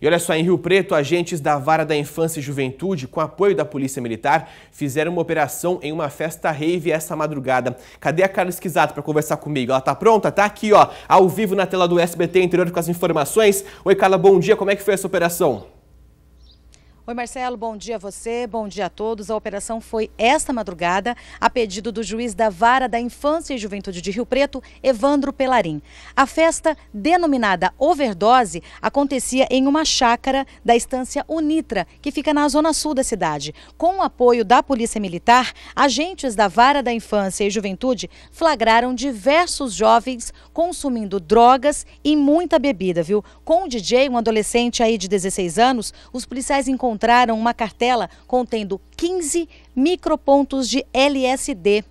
E olha só, em Rio Preto, agentes da Vara da Infância e Juventude, com apoio da Polícia Militar, fizeram uma operação em uma festa rave essa madrugada. Cadê a Carla Esquisato para conversar comigo? Ela tá pronta? Tá aqui, ó, ao vivo na tela do SBT Interior com as informações. Oi, Carla, bom dia. Como é que foi essa operação? Oi, Marcelo, bom dia a você, bom dia a todos. A operação foi esta madrugada, a pedido do juiz da Vara da Infância e Juventude de Rio Preto, Evandro Pelarim. A festa, denominada Overdose, acontecia em uma chácara da estância Unitra, que fica na zona sul da cidade. Com o apoio da Polícia Militar, agentes da Vara da Infância e Juventude flagraram diversos jovens consumindo drogas e muita bebida, viu? Com o DJ, um adolescente aí de 16 anos, os policiais encontraram encontraram uma cartela contendo 15 micropontos de LSD.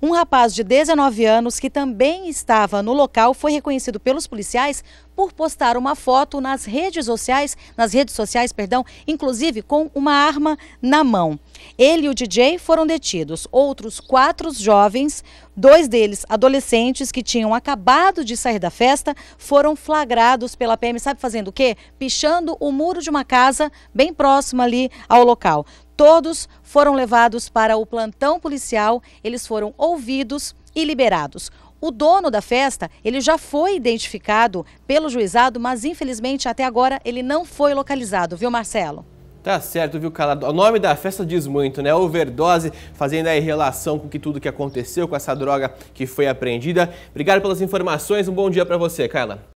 Um rapaz de 19 anos que também estava no local foi reconhecido pelos policiais por postar uma foto nas redes sociais, nas redes sociais, perdão, inclusive com uma arma na mão. Ele e o DJ foram detidos. Outros quatro jovens, dois deles adolescentes que tinham acabado de sair da festa, foram flagrados pela PM, sabe fazendo o quê? Pichando o muro de uma casa bem próxima ali ao local. Todos foram levados para o plantão policial, eles foram ouvidos e liberados. O dono da festa, ele já foi identificado pelo juizado, mas infelizmente até agora ele não foi localizado, viu Marcelo? Tá certo, viu, Calado? O nome da festa diz muito, né? Overdose, fazendo aí relação com que tudo que aconteceu com essa droga que foi apreendida. Obrigado pelas informações, um bom dia para você, Carla.